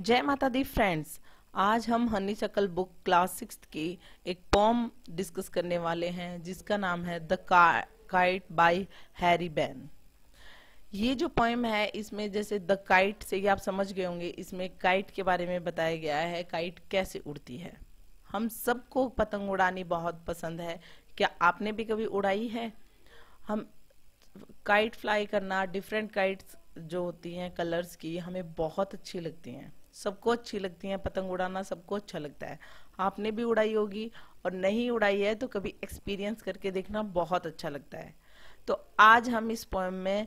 जय माता दी फ्रेंड्स आज हम honeysuckle book class six की एक पॉम डिस्कस करने वाले हैं जिसका नाम है the kite by Harry Behn ये जो पॉइम है इसमें जैसे द काइट से ही आप समझ गए होंगे इसमें काइट के बारे में बताया गया है काइट कैसे उड़ती है हम सबको पतंग उड़ानी बहुत पसंद है क्या आपने भी कभी उड़ाई है हम काइट फ्लाई करना डिफरेंट काइट्स जो होती हैं कलर्स की हमें बहुत अच्छी लगती हैं सबको अच्छी लगती हैं पतंग उड़ाना सबको अच्छा लगता है आपने भी उड़ाई होगी और नहीं उड़ाई है तो कभी एक्सपीरियंस करके देखना बहुत अच्छा लगता है तो आज हम इस पोएम में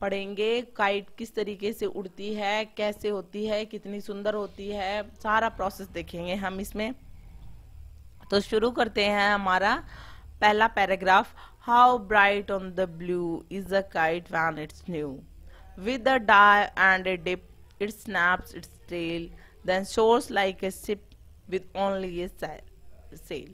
पढ़ेंगे काइट किस तरीके से उड़ती है कैसे होती है कितनी सुंदर होती है सारा प्रोसेस देखेंगे हम इसमें तो शुरू करते हैं हमारा पहला paragraph how bright on the blue is a kite when it's new with a dive and a dip it snaps its tail then soars like a ship with only a sail.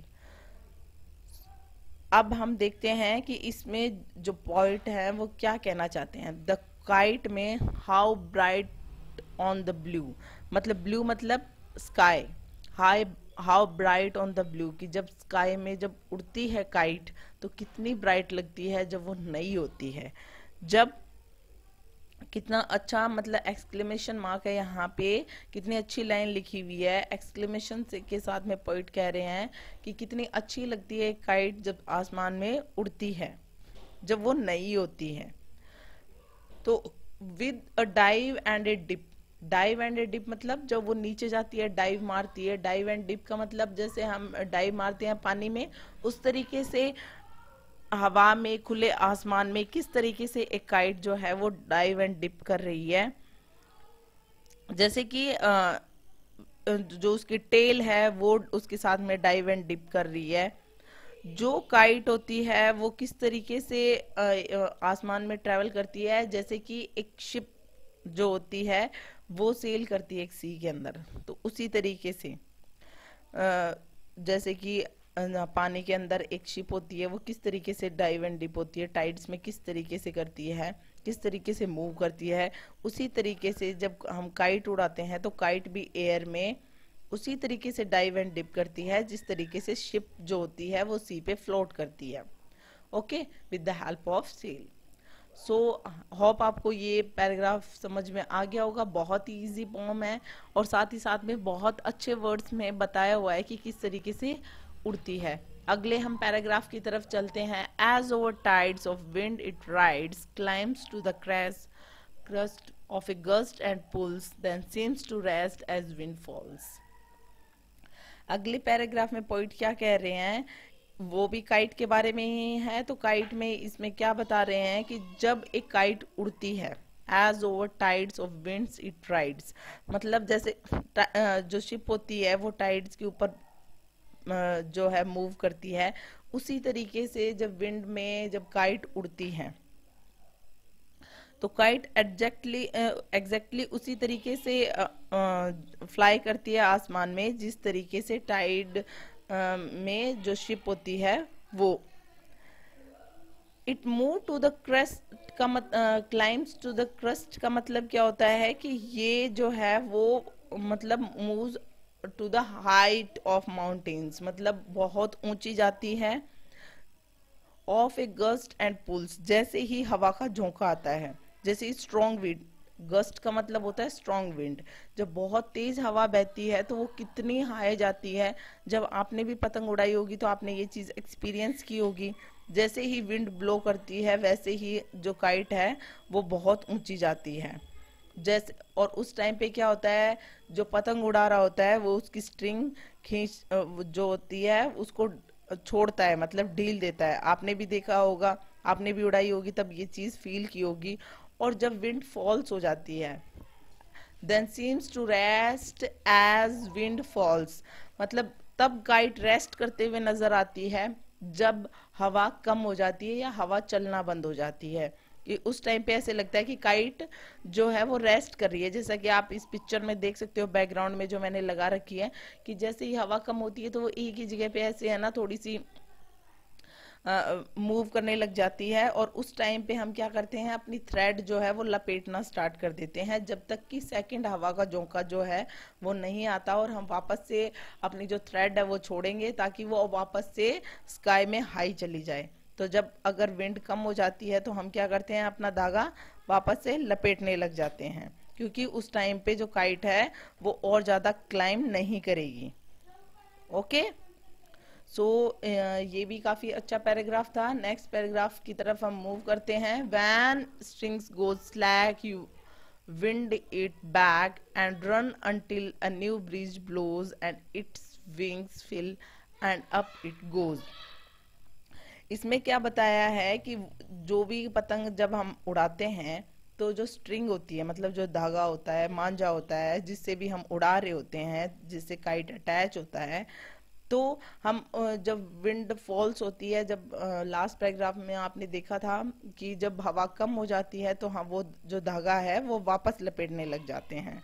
अब हम देखते हैं कि इसमें जो point है वो क्या कहना चाहते हैं द काइट में how bright on the blue मतलब ब्लू मतलब sky high how bright on the blue कि जब स्काई में जब उड़ती है काइट तो कितनी ब्राइट लगती है जब वो नई होती है जब कितना अच्छा मतलब एक्सक्लेमेशन मार्क है यहाँ पे कितनी अच्छी लाइन लिखी हुई है एक्सक्लेमेशन के साथ में पॉइंट कह रहे हैं कि कितनी अच्छी लगती है काइट जब आसमान में उड़ती है जब वो नई होती है तो with a dive and a dip dive and a dip मतलब जब वो नीचे जाती है डाइव मारती है डाइव एंड डिप का मतलब जैसे हम डाइव मारते हैं पानी में उस तरीके से हवा में खुले आसमान में किस तरीके से एक काइट जो है वो डाइव एंड डिप कर रही है जैसे कि जो उसकी टेल है वो उसके साथ में डाइव एंड डिप कर रही है जो काइट होती है वो किस तरीके से आसमान में ट्रेवल करती है जैसे कि एक शिप जो होती है वो सेल करती है एक सी के अंदर तो उसी तरीके से जैसे कि पानी के अंदर एक शिप होती है वो किस तरीके से डाइव एंड डिप होती है टाइड्स में किस तरीके से करती है किस तरीके से मूव करती है उसी तरीके से जब हम काइट उड़ाते हैं तो काइट भी एयर में उसी तरीके से डाइव एंड डिप करती है जिस तरीके से शिप जो होती है वो सी पे फ्लोट करती है okay with the help of sail so hope आपको ये पैराग्राफ समझ में आ गया होगा बहुत ही ईजी पॉम है और साथ ही साथ में बहुत अच्छे वर्ड्स में बताया हुआ है कि किस तरीके से उड़ती है अगले हम पैराग्राफ की तरफ चलते हैं as over tides of wind it rides climbs to the crash crest of a gust and pulls then seems to rest as wind falls अगले पैराग्राफ में पॉइंट क्या कह रहे हैं वो भी काइट के बारे में ही है तो काइट में इसमें क्या बता रहे हैं कि जब एक काइट उड़ती है as over tides of winds it rides मतलब जैसे जो शिप होती है वो टाइड्स के ऊपर जो है मूव करती है उसी तरीके से जब विंड में जब काइट उड़ती है तो काइट एग्जैक्टली एग्जैक्टली उसी तरीके से फ्लाई करती है आसमान में जिस तरीके से टाइड में जो शिप होती है वो it move to the crest का मत क्लाइम्स टू द क्रस्ट का मतलब क्या होता है कि ये जो है वो मतलब move to the height of mountains मतलब बहुत ऊंची जाती है of a gust and pulls जैसे ही हवा का झोंका आता है जैसे स्ट्रॉन्ग विंड गस्ट का मतलब होता है स्ट्रॉन्ग विंड जब बहुत तेज हवा बहती है तो वो कितनी हाई जाती है जब आपने भी पतंग उड़ाई होगी तो आपने ये चीज़ एक्सपीरियंस की होगी जैसे ही विंड ब्लो करती है वैसे ही जो काइट है वो बहुत ऊंची जाती है जैसे और उस टाइम पे क्या होता है जो पतंग उड़ा रहा होता है वो उसकी स्ट्रिंग खींच जो होती है उसको छोड़ता है मतलब ढील देता है आपने भी देखा होगा आपने भी उड़ाई होगी तब ये चीज़ फील की होगी और जब विंड फॉल्स हो जाती है then seems to rest as wind falls मतलब तब गाइड रेस्ट करते हुए नजर आती है जब हवा कम हो जाती है या हवा चलना बंद हो जाती है कि उस टाइम पे ऐसे लगता है कि काइट जो है वो रेस्ट कर रही है जैसा कि आप इस पिक्चर में देख सकते हो बैकग्राउंड में जो मैंने लगा रखी है कि जैसे ही हवा कम होती है तो वो एक ही जगह पे ऐसे है ना थोड़ी सी मूव uh, करने लग जाती है और उस टाइम पे हम क्या करते हैं अपनी थ्रेड जो है वो लपेटना स्टार्ट कर देते हैं जब तक कि सेकंड हवा का झोंका जो है वो नहीं आता और हम वापस से अपनी जो थ्रेड है वो छोड़ेंगे ताकि वो वापस से स्काई में हाई चली जाए तो जब अगर विंड कम हो जाती है तो हम क्या करते हैं अपना धागा वापस से लपेटने लग जाते हैं क्योंकि उस टाइम पे जो काइट है वो और ज़्यादा क्लाइम नहीं करेगी ओके सो so, ये भी काफ़ी अच्छा पैराग्राफ था नेक्स्ट पैराग्राफ की तरफ हम मूव करते हैं when strings go slack you wind it back and run until a new breeze blows and its wings fill and up it goes इसमें क्या बताया है कि जो भी पतंग जब हम उड़ाते हैं तो जो स्ट्रिंग होती है मतलब जो धागा होता है मांझा होता है जिससे भी हम उड़ा रहे होते हैं जिससे काइट अटैच होता है तो हम जब विंड फॉल्स होती है जब लास्ट पैराग्राफ में आपने देखा था कि जब हवा कम हो जाती है तो हम हाँ, वो जो धागा है वो वापस लपेटने लग जाते हैं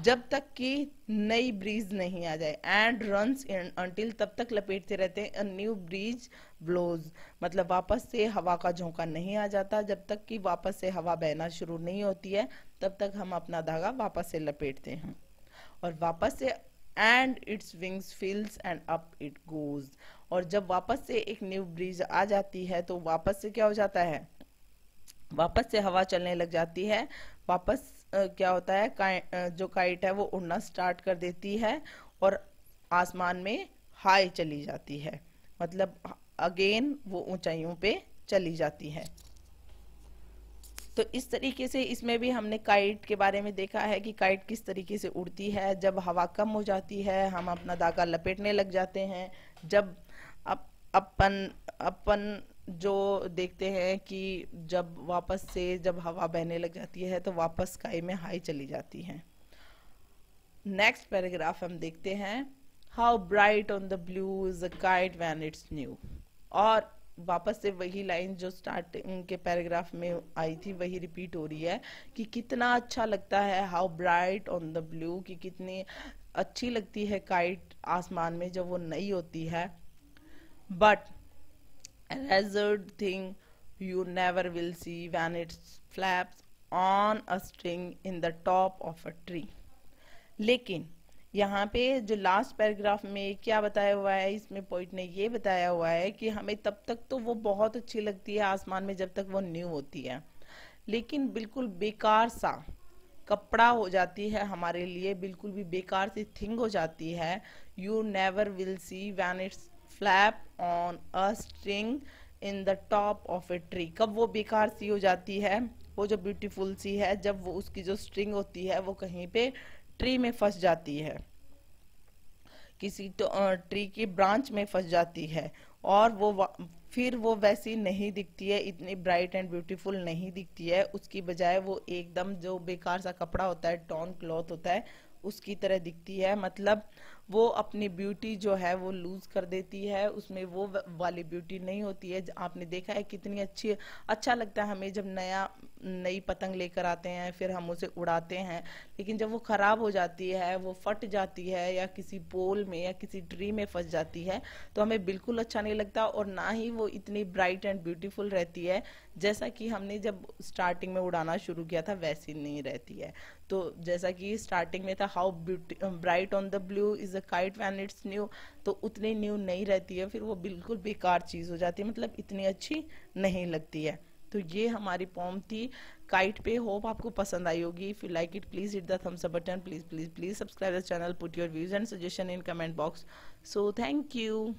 जब तक कि नई ब्रिज नहीं आ जाए एंड रन अंटिल तब तक लपेटते रहते हैं न्यू ब्रिज ब्लोज मतलब वापस से हवा का झोंका नहीं आ जाता जब तक कि वापस से हवा बहना शुरू नहीं होती है तब तक हम अपना धागा वापस से लपेटते हैं और वापस से and its wings fills and up it goes और जब वापस से एक न्यू ब्रिज आ जाती है तो वापस से क्या हो जाता है वापस से हवा चलने लग जाती है वापस क्या होता है का, जो काइट है वो उड़ना स्टार्ट कर देती है और आसमान में हाई चली जाती है मतलब अगेन वो ऊंचाइयों पे चली जाती है तो इस तरीके से इसमें भी हमने काइट के बारे में देखा है कि काइट किस तरीके से उड़ती है जब हवा कम हो जाती है हम अपना धागा लपेटने लग जाते हैं जब अप, अपन अपन जो देखते हैं कि जब वापस से जब हवा बहने लग जाती है तो वापस स्काई में हाई चली जाती है नेक्स्ट पैराग्राफ हम देखते हैं how bright on the blue is a kite when it's new और वापस से वही लाइन जो स्टार्टिंग के पैराग्राफ में आई थी वही रिपीट हो रही है कि कितना अच्छा लगता है how bright on the blue कि कितनी अच्छी लगती है काइट आसमान में जब वो नई होती है but hazard thing you never will see when it flaps on a string in the top of a tree. लेकिन यहाँ पे जो लास्ट पैराग्राफ में क्या बताया हुआ है इसमें पोइट ने ये बताया हुआ है कि हमें तब तक तो वो बहुत अच्छी लगती है आसमान में जब तक वो न्यू होती है लेकिन बिल्कुल बेकार सा कपड़ा हो जाती है हमारे लिए बिल्कुल भी बेकार सी थिंग हो जाती है you never will see when its flap on a string in the top of a tree कब वो बेकार सी हो जाती है वो जो ब्यूटीफुल सी है जब वो उसकी जो स्ट्रिंग होती है वो कहीं पे ट्री में फंस जाती है किसी तो, ट्री की ब्रांच में फंस जाती है और वो फिर वो वैसी नहीं दिखती है इतनी ब्राइट एंड ब्यूटीफुल नहीं दिखती है उसकी बजाय वो एकदम जो बेकार सा कपड़ा होता है टॉन क्लॉथ होता है उसकी तरह दिखती है मतलब वो अपनी ब्यूटी जो है वो लूज कर देती है उसमें वो वाली ब्यूटी नहीं होती है आपने देखा है कितनी अच्छी अच्छा लगता है हमें जब नया नई पतंग लेकर आते हैं फिर हम उसे उड़ाते हैं लेकिन जब वो खराब हो जाती है वो फट जाती है या किसी पोल में या किसी ट्री में फंस जाती है तो हमें बिल्कुल अच्छा नहीं लगता और ना ही वो इतनी ब्राइट एंड ब्यूटीफुल रहती है जैसा कि हमने जब स्टार्टिंग में उड़ाना शुरू किया था वैसी नहीं रहती है तो जैसा कि स्टार्टिंग में था how bright on the blue is a kite when it's new तो उतनी न्यू नहीं रहती है फिर वो बिल्कुल बेकार चीज़ हो जाती है मतलब इतनी अच्छी नहीं लगती है तो ये हमारी पॉम थी काइट पे होप आपको पसंद आई होगी if you like it please hit the thumbs up button please please please subscribe the channel put your views and suggestion in comment box so thank you